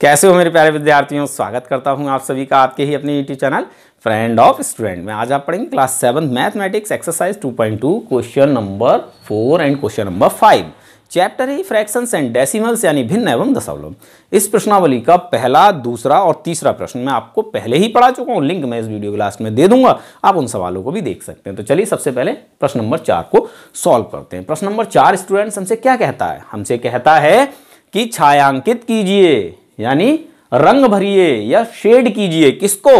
कैसे हो मेरे प्यारे विद्यार्थियों स्वागत करता हूं आप सभी का आपके ही अपने YouTube channel friend of student में आज आप पढ़ेंगे class seven mathematics exercise 2.2 question number four and question number five chapter ही फ्रैक्शन एंड डेसिमल्स यानी भिन्न एवं दशावलम इस प्रश्नावली का पहला दूसरा और तीसरा प्रश्न मैं आपको पहले ही पढ़ा चुका हूँ लिंक मैं इस वीडियो के लास्ट में दे दूंगा आप उन सवालों को भी देख सकते हैं तो चलिए सबसे पहले प्रश्न नंबर चार को सॉल्व करते हैं प्रश्न नंबर चार स्टूडेंट्स हमसे क्या कहता है हमसे कहता है कि छायांकित कीजिए यानी रंग भरिए या शेड कीजिए किसको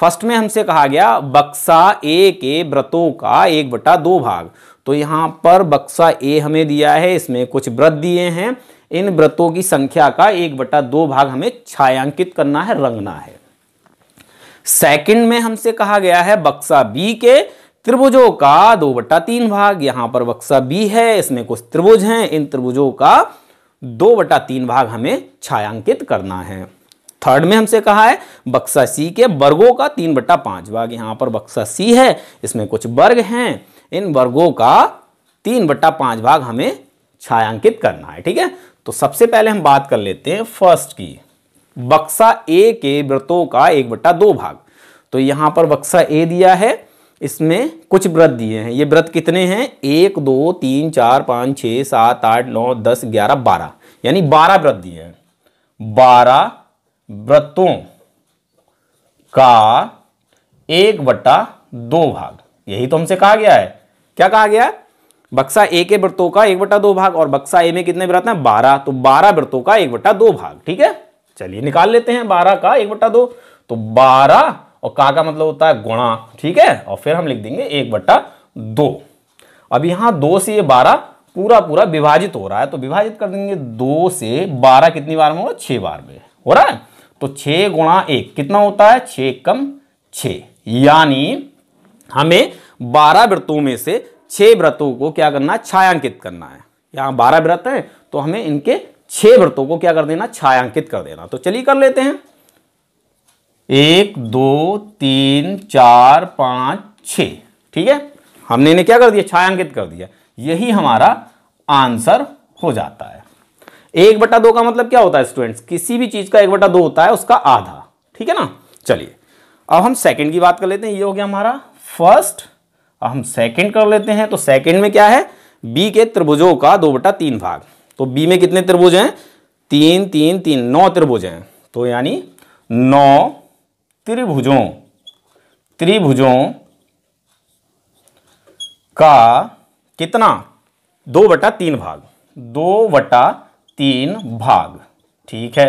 फर्स्ट में हमसे कहा गया बक्सा ए के व्रतों का एक बटा दो भाग तो यहां पर बक्सा ए हमें दिया है इसमें कुछ व्रत दिए हैं इन व्रतों की संख्या का एक बटा दो भाग हमें छायांकित करना है रंगना है सेकंड में हमसे कहा गया है बक्सा बी के त्रिभुजों का दो बटा तीन भाग यहां पर बक्सा बी है इसमें कुछ त्रिभुज हैं इन त्रिभुजों का दो बटा तीन भाग हमें छायांकित करना है थर्ड में हमसे कहा है बक्सा सी के वर्गों का तीन बटा पांच भाग यहां पर बक्सा सी है इसमें कुछ वर्ग हैं इन वर्गों का तीन बट्टा पांच भाग हमें छायांकित करना है ठीक है तो सबसे पहले हम बात कर लेते हैं फर्स्ट की बक्सा ए के व्रतों का एक बट्टा दो भाग तो यहां पर बक्सा ए दिया है इसमें कुछ व्रत दिए हैं ये व्रत कितने हैं एक दो तीन चार पाँच छः सात आठ नौ दस ग्यारह बारह यानी बारह व्रत दिए हैं बारह व्रतों का एक बट्टा दो भाग यही तो हमसे कहा गया है क्या कहा गया बक्सा ए के व्रतों का एक बट्टा दो भाग और बक्सा ए में कितने व्रत हैं बारह तो बारह व्रतों का एक बट्टा दो भाग ठीक है चलिए निकाल लेते हैं बारह का एक बट्टा दो तो बारह और का का मतलब होता है गुणा ठीक है और फिर हम लिख देंगे एक बट्टा दो अब यहां दो से ये बारह पूरा पूरा विभाजित हो रहा है तो विभाजित कर देंगे दो से बारह कितनी बार में होगा छह बार में हो रहा है तो छ गुणा एक कितना होता है छ कम छ यानी हमें बारह व्रतों में से छह व्रतों को क्या करना है छायांकित करना है यहां बारह व्रत हैं तो हमें इनके छह व्रतों को क्या कर देना छायांकित कर देना तो चलिए कर लेते हैं एक दो तीन चार पाँच छ ठीक है हमने इन्हें क्या कर दिया छायांकित कर दिया यही हमारा आंसर हो जाता है एक बटा दो का मतलब क्या होता है स्टूडेंट्स किसी भी चीज़ का एक बटा दो होता है उसका आधा ठीक है ना चलिए अब हम सेकंड की बात कर लेते हैं ये हो गया हमारा फर्स्ट अब हम सेकंड कर लेते हैं तो सेकंड में क्या है बी के त्रिभुजों का दो बटा तीन भाग तो बी में कितने त्रिभुज हैं तीन तीन तीन नौ त्रिभुज हैं तो यानी नौ त्रिभुजों त्रिभुजों का कितना दो बटा तीन भाग दो बटा तीन भाग ठीक है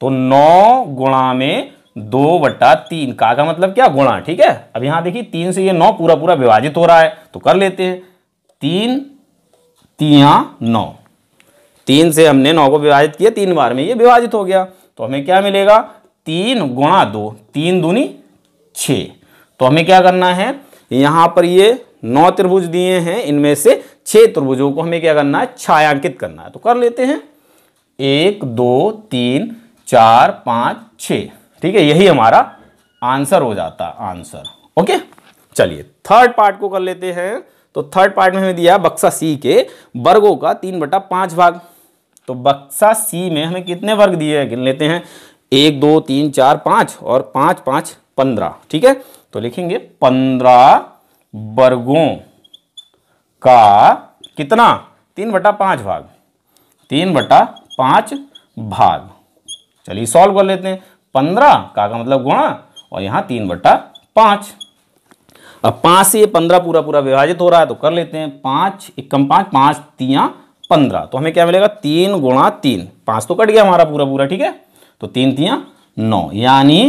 तो नौ गुणा में दो बटा तीन का का मतलब क्या गुणा ठीक है अब यहां देखिए तीन से ये नौ पूरा पूरा विभाजित हो रहा है तो कर लेते हैं तीन तिया नौ तीन से हमने नौ को विभाजित किया तीन बार में ये विभाजित हो गया तो हमें क्या मिलेगा तीन गुणा दो तीन दूनी छ तो हमें क्या करना है यहां पर ये नौ त्रिभुज दिए हैं इनमें से छह त्रिभुजों को हमें क्या करना है छायांकित करना है तो कर लेते हैं एक दो तीन चार पांच छ ठीक है यही हमारा आंसर हो जाता आंसर ओके चलिए थर्ड पार्ट को कर लेते हैं तो थर्ड पार्ट में हमें दिया बक्सा सी के वर्गों का तीन बटा पांच भाग तो बक्सा सी में हमें कितने वर्ग दिए हैं गिन लेते हैं एक दो तीन चार पांच और पांच पांच पंद्रह ठीक है तो लिखेंगे पंद्रह वर्गों का कितना तीन बटा पांच भाग तीन बटा पांच भाग चलिए सॉल्व कर लेते हैं पंद्रह का का मतलब गुणा और यहां तीन बटा पांच अब पांच से पंद्रह पूरा पूरा विभाजित हो रहा है तो कर लेते हैं एक कम पांच पांच तियाँ पंद्रह तो हमें क्या मिलेगा तीन गुणा तीन पांच तो कट गया हमारा पूरा पूरा ठीक है तो तीन तिया नौ यानी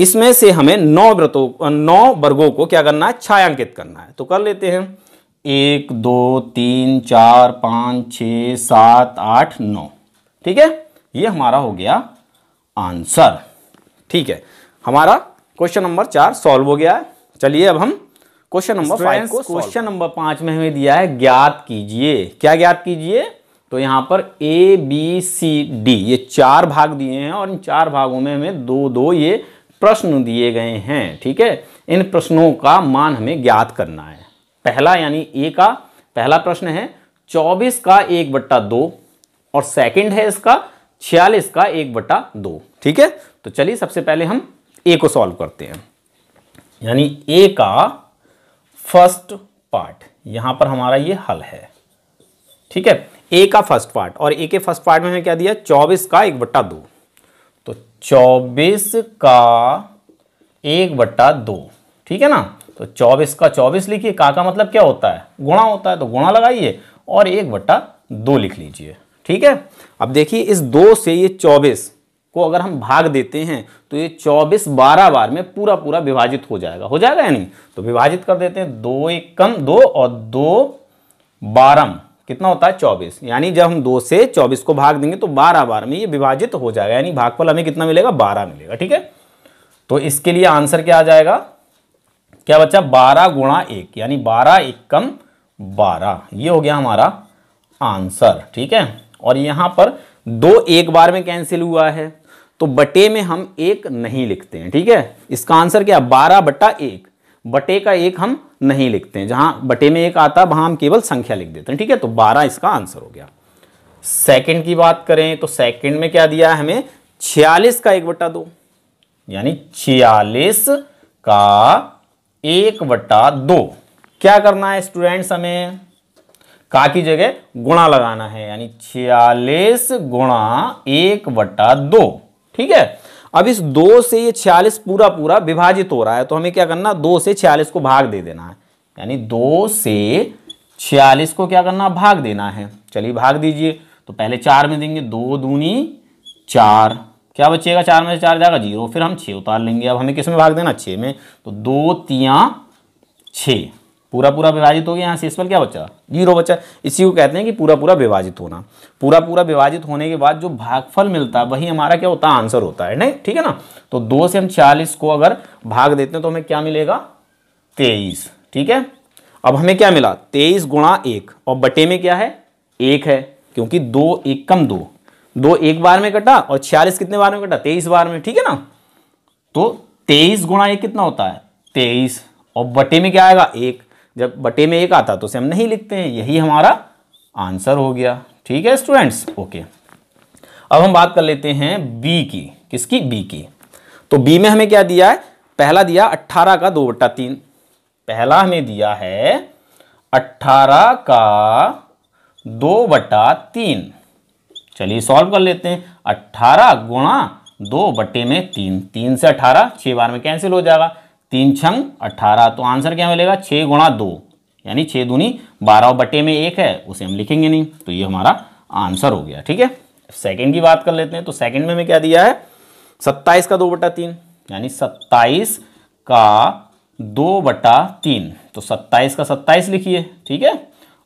इसमें से हमें नौ व्रतों नौ वर्गों को क्या करना है छायांकित करना है तो कर लेते हैं एक दो तीन चार पाँच छ सात आठ नौ ठीक है ये हमारा हो गया आंसर ठीक है हमारा क्वेश्चन नंबर चार सॉल्व हो गया है चलिए अब हम क्वेश्चन नंबर फाइव को क्वेश्चन नंबर पांच में हमें दिया है ज्ञात कीजिए क्या ज्ञात कीजिए तो यहाँ पर ए बी सी डी ये चार भाग दिए हैं और इन चार भागों में हमें दो दो ये प्रश्न दिए गए हैं ठीक है इन प्रश्नों का मान हमें ज्ञात करना है पहला यानी ए का पहला प्रश्न है चौबीस का एक बट्टा दो और सेकंड है इसका छियालीस का एक बट्टा दो ठीक है तो चलिए सबसे पहले हम ए को सॉल्व करते हैं यानी ए का फर्स्ट पार्ट यहां पर हमारा ये हल है ठीक है ए का फर्स्ट पार्ट और ए के फर्स्ट पार्ट में हमें क्या दिया चौबीस का एक बट्टा दो तो चौबीस का एक बट्टा दो ठीक है ना तो चौबीस का चौबीस लिखिए का का मतलब क्या होता है गुणा होता है तो गुणा लगाइए और एक बट्टा दो लिख लीजिए ठीक है अब देखिए इस दो से ये चौबीस को अगर हम भाग देते हैं तो ये चौबीस बारह बार में पूरा पूरा विभाजित हो जाएगा हो जाएगा या नहीं तो विभाजित कर देते हैं दो एक कम दो और दो बारह कितना होता है चौबीस यानी जब हम दो से चौबीस को भाग देंगे तो बारह बार में ये विभाजित हो जाएगा यानी भागफल हमें कितना मिलेगा बारह मिलेगा ठीक है तो इसके लिए आंसर क्या आ जाएगा क्या बच्चा बारह गुणा एक यानी बारह एक कम बारह ये हो गया हमारा आंसर ठीक है और यहां पर दो एक बार में कैंसिल हुआ है तो बटे में हम एक नहीं लिखते हैं ठीक है इसका आंसर क्या बारह बटा एक बटे का एक हम नहीं लिखते हैं जहां बटे में एक आता वहां हम केवल संख्या लिख देते हैं ठीक है तो बारह इसका आंसर हो गया सेकंड की बात करें तो सेकंड में क्या दिया है हमें छियालीस का एक बटा दो यानी छियालीस का एक बटा दो क्या करना है स्टूडेंट्स हमें का की जगह गुणा लगाना है यानी छियालीस गुणा एक बटा दो ठीक है अब इस दो से ये छियालीस पूरा पूरा विभाजित हो रहा है तो हमें क्या करना दो से छियालीस को भाग दे देना है यानी दो से छियालीस को क्या करना भाग देना है चलिए भाग दीजिए तो पहले चार में देंगे दो दूनी चार क्या बचेगा चार में से चार जाएगा जीरो फिर हम छः उतार लेंगे अब हमें किस में भाग देना छः में तो दो तिया छः पूरा पूरा विभाजित हो गया यहाँ शेषफल क्या बचा जीरो बचा इसी को कहते हैं कि पूरा पूरा विभाजित होना पूरा पूरा विभाजित होने के बाद जो भागफल मिलता है वही हमारा क्या होता है आंसर होता है नहीं ठीक है ना तो दो से हम चालीस को अगर भाग देते हैं तो हमें क्या मिलेगा तेईस ठीक है अब हमें क्या मिला तेईस गुणा एक और बटे में क्या है एक है क्योंकि दो एक कम दो दो एक बार में कटा और छियालीस कितने बार में कटा तेईस बार में ठीक है ना तो तेईस गुणा एक कितना होता है तेईस और बटे में क्या आएगा एक जब बटे में एक आता तो उसे हम नहीं लिखते हैं यही हमारा आंसर हो गया ठीक है स्टूडेंट्स ओके अब हम बात कर लेते हैं बी की किसकी बी की तो बी में हमें क्या दिया है पहला दिया अट्ठारह का दो बट्टा तीन पहला हमें दिया है अट्ठारह का दो बटा तीन चलिए सॉल्व कर लेते हैं अट्ठारह गुणा दो बटे में तीन तीन से अठारह छह बार में कैंसिल हो जाएगा तीन छंग अट्ठारह तो आंसर क्या मिलेगा छः गुणा दो यानी छः दूनी बारह बटे में एक है उसे हम लिखेंगे नहीं तो ये हमारा आंसर हो गया ठीक है सेकेंड की बात कर लेते हैं तो सेकेंड में हमें क्या दिया है सत्ताईस का दो बटा तीन यानी सत्ताईस का दो बटा तीन तो सत्ताईस का सत्ताईस लिखिए ठीक है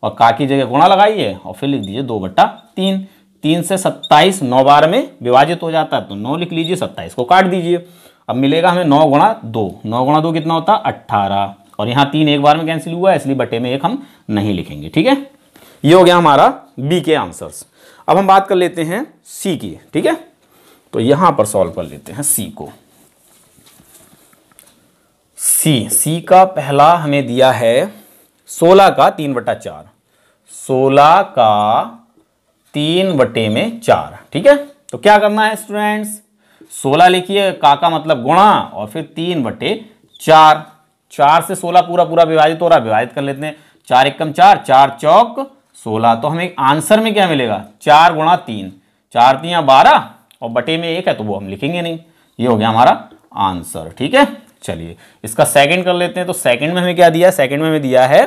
और का की जगह गुणा लगाइए और फिर लिख दीजिए दो बटा तीन तीन से सत्ताईस नौ बार में विभाजित हो जाता है तो नौ लिख लीजिए सत्ताईस को काट दीजिए अब मिलेगा हमें नौ गुणा दो नौ गुणा दो कितना होता है अट्ठारह और यहाँ तीन एक बार में कैंसिल हुआ है इसलिए बटे में एक हम नहीं लिखेंगे ठीक है ये हो गया हमारा बी के आंसर्स अब हम बात कर लेते हैं सी की ठीक है तो यहाँ पर सॉल्व कर लेते हैं सी को सी सी का पहला हमें दिया है सोलह का तीन बटा चार सोलह का तीन बटे में चार ठीक है तो क्या करना है स्टूडेंट्स सोलह लिखिए काका मतलब गुणा और फिर तीन बटे चार चार से सोलह पूरा पूरा विभाजित हो रहा है विभाजित कर लेते हैं चार एक कम चार चार चौक सोलह तो हमें आंसर में क्या मिलेगा चार गुणा तीन चार तीन बारह और बटे में एक है तो वो हम लिखेंगे नहीं ये हो गया हमारा आंसर ठीक है चलिए इसका सेकंड कर लेते हैं तो सेकंड में हमें क्या दिया सेकंड में हमें दिया है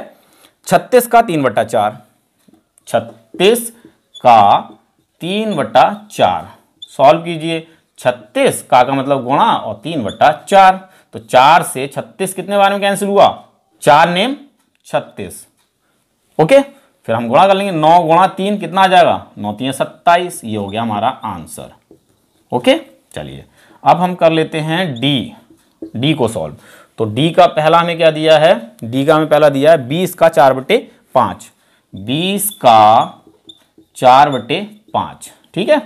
छत्तीस का तीन बट्टा चार छत्तीस का तीन बट्टा चार सॉल्व कीजिए छत्तीस का का मतलब गुणा और तीन बट्टा चार तो चार से छत्तीस कितने बार में कैंसिल हुआ चार नेम छत्तीस ओके फिर हम गुणा कर लेंगे नौ गुणा तीन कितना आ जाएगा नौ तीन सत्ताईस ये हो गया हमारा आंसर ओके चलिए अब हम कर लेते हैं डी डी को सॉल्व तो डी का पहला हमें क्या दिया है डी का हमें पहला दिया है बीस का चार बटे पांच बीस का चार बटे पांच ठीक है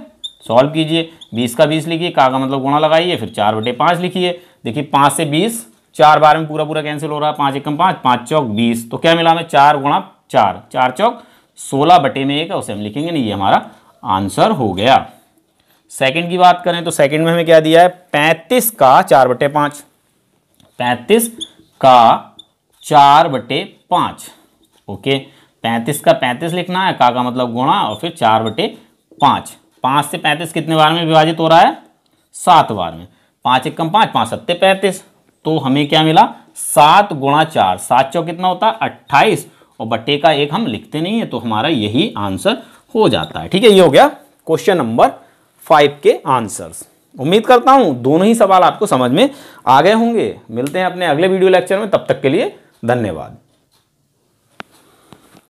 सॉल्व कीजिए बीस का बीस लिखिए का का मतलब गुणा लगाइए फिर चार बटे पाँच लिखिए देखिए पाँच से बीस चार बार में पूरा पूरा कैंसिल हो रहा है पाँच एकम पाँच पाँच चौक बीस तो क्या मिला हमें चार गुणा चार चार चौक सोलह बटे में एक है उसे हम लिखेंगे नहीं ये हमारा आंसर हो गया सेकंड की बात करें तो सेकंड में हमें क्या दिया है पैंतीस का चार बटे पाँच पैंतीस का चार बटे पाँच ओके पैंतीस का पैंतीस लिखना है का का मतलब गुणा और फिर चार बटे पाँच पांच से पैंतीस कितने बार में विभाजित हो रहा है सात बार में पांच एक कम पांच पांच सत्ते पैंतीस तो हमें क्या मिला सात गुणा चार सात चौ कितना होता है अट्ठाईस और बट्टे का एक हम लिखते नहीं है तो हमारा यही आंसर हो जाता है ठीक है ये हो गया क्वेश्चन नंबर फाइव के आंसर्स उम्मीद करता हूं दोनों ही सवाल आपको समझ में आ गए होंगे मिलते हैं अपने अगले वीडियो लेक्चर में तब तक के लिए धन्यवाद